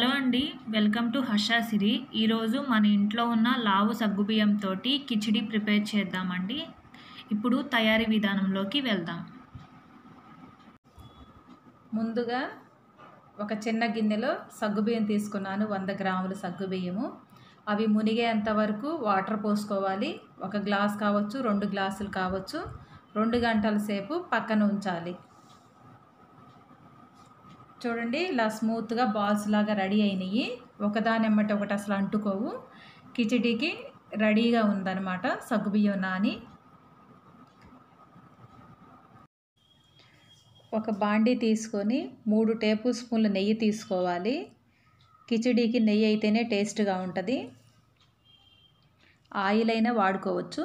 hello అండి welcome to Harsha సిరి ఈరోజు మన ఇంట్లో ఉన్న లావు సగ్గుబియ్యంతో కిచిడి ప్రిపేర్ చేద్దామండి ఇప్పుడు తయారీ విధానంలోకి వెళ్దాం ముందుగా ఒక చిన్న గిన్నెలో సగ్గుబియ్యం తీసుకున్నాను వంద గ్రాముల సగ్గుబియ్యము అవి మునిగేంత వరకు వాటర్ పోసుకోవాలి ఒక గ్లాస్ కావచ్చు రెండు గ్లాసులు కావచ్చు రెండు గంటల సేపు పక్కన ఉంచాలి చూడండి ఇలా స్మూత్గా బాల్స్ లాగా రెడీ అయినాయి ఒకదాని ఒకదానెమ్మటి ఒకటి అసలు అంటుకోవు కిచిడికి రెడీగా ఉందన్నమాట సగ్గుబియ్యం నాని ఒక బాండీ తీసుకొని మూడు టేబుల్ స్పూన్ల నెయ్యి తీసుకోవాలి కిచిడీకి నెయ్యి అయితేనే టేస్ట్గా ఉంటుంది ఆయిల్ అయినా వాడుకోవచ్చు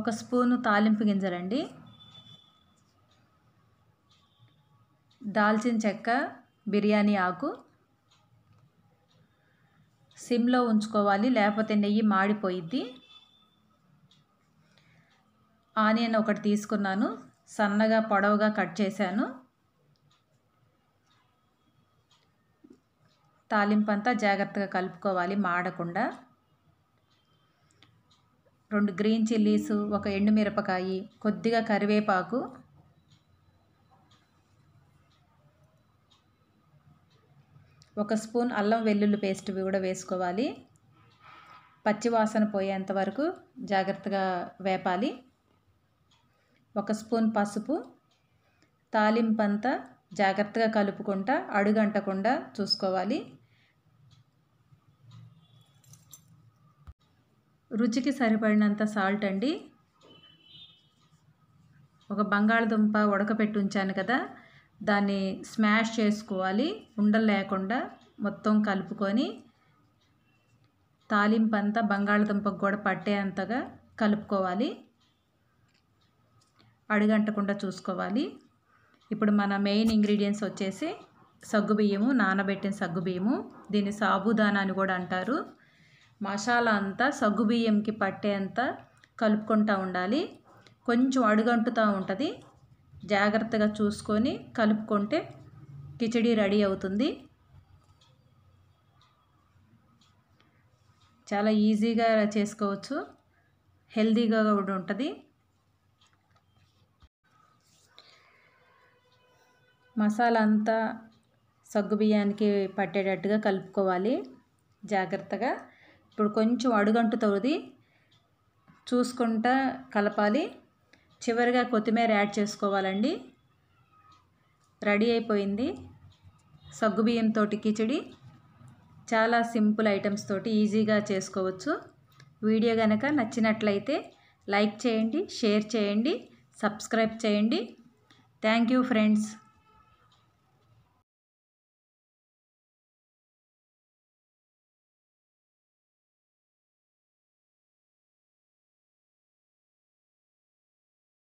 ఒక స్పూను తాలింపు గింజలండి దాల్చిన చెక్క బిర్యానీ ఆకు సిమ్లో ఉంచుకోవాలి లేకపోతే నెయ్యి మాడిపోయిద్ది ఆనియన్ ఒకటి తీసుకున్నాను సన్నగా పొడవుగా కట్ చేశాను తాలింపంతా జాగ్రత్తగా కలుపుకోవాలి మాడకుండా రెండు గ్రీన్ చిల్లీసు ఒక ఎండుమిరపకాయి కొద్దిగా కరివేపాకు ఒక స్పూన్ అల్లం వెల్లుల్లి పేస్ట్ కూడా వేసుకోవాలి పచ్చివాసన పోయేంత వరకు జాగ్రత్తగా వేపాలి ఒక స్పూన్ పసుపు తాలింపంతా జాగ్రత్తగా కలుపుకుంటా అడుగంటకుండా చూసుకోవాలి రుచికి సరిపడినంత సాల్ట్ అండి ఒక బంగాళదుంప ఉడకపెట్టి ఉంచాను కదా దాన్ని స్మాష్ చేసుకోవాలి ఉండలు లేకుండా మొత్తం కలుపుకొని తాలింపు అంతా బంగాళదుంపకు కూడా పట్టేంతగా కలుపుకోవాలి అడుగంటకుండా చూసుకోవాలి ఇప్పుడు మన మెయిన్ ఇంగ్రీడియంట్స్ వచ్చేసి సగ్గుబియ్యము నానబెట్టిన సగ్గుబియ్యము దీన్ని సాబుదానా అని కూడా అంటారు మసాలా అంతా సగ్గుబియ్యంకి పట్టేంత కలుపుకుంటూ ఉండాలి కొంచెం అడుగంటుతూ ఉంటుంది జాగ్రత్తగా చూసుకొని కలుపుకుంటే కిచడీ రెడీ అవుతుంది చాలా ఈజీగా చేసుకోవచ్చు హెల్దీగా కూడా ఉంటుంది మసాలా అంతా సగ్గు బియ్యానికి పట్టేటట్టుగా కలుపుకోవాలి జాగ్రత్తగా ఇప్పుడు కొంచెం అడుగంటుతోది చూసుకుంటా కలపాలి చివరిగా కొత్తిమీర యాడ్ చేసుకోవాలండి రెడీ అయిపోయింది సగ్గుబియ్యంతో కిచిడి చాలా సింపుల్ ఐటమ్స్ తోటి ఈజీగా చేసుకోవచ్చు వీడియో కనుక నచ్చినట్లయితే లైక్ చేయండి షేర్ చేయండి సబ్స్క్రైబ్ చేయండి థ్యాంక్ యూ ఫ్రెండ్స్